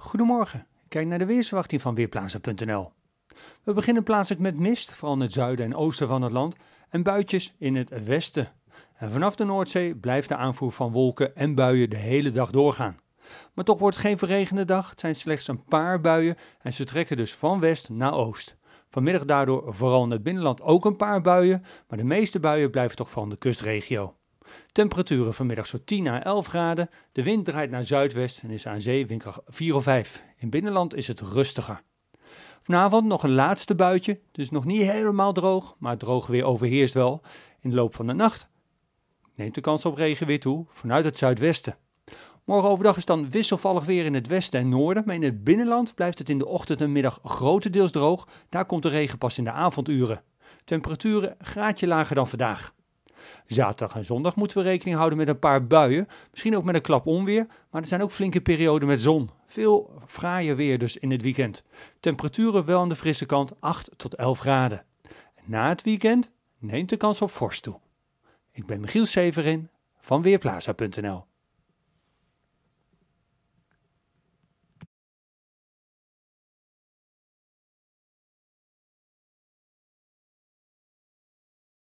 Goedemorgen, kijk naar de weersverwachting van weerplaatsen.nl. We beginnen plaatselijk met mist, vooral in het zuiden en oosten van het land, en buitjes in het westen. En vanaf de Noordzee blijft de aanvoer van wolken en buien de hele dag doorgaan. Maar toch wordt het geen verregende dag, het zijn slechts een paar buien en ze trekken dus van west naar oost. Vanmiddag daardoor vooral in het binnenland ook een paar buien, maar de meeste buien blijven toch van de kustregio. Temperaturen vanmiddag zo 10 à 11 graden. De wind draait naar zuidwest en is aan zee windkracht 4 of 5. In binnenland is het rustiger. Vanavond nog een laatste buitje, dus nog niet helemaal droog, maar droog weer overheerst wel. In de loop van de nacht neemt de kans op regen weer toe vanuit het zuidwesten. Morgen overdag is dan wisselvallig weer in het westen en noorden, maar in het binnenland blijft het in de ochtend en middag grotendeels droog. Daar komt de regen pas in de avonduren. Temperaturen graadje lager dan vandaag. Zaterdag en zondag moeten we rekening houden met een paar buien. Misschien ook met een klap onweer, maar er zijn ook flinke perioden met zon. Veel fraaie weer dus in het weekend. Temperaturen wel aan de frisse kant 8 tot 11 graden. na het weekend neemt de kans op vorst toe. Ik ben Michiel Severin van Weerplaza.nl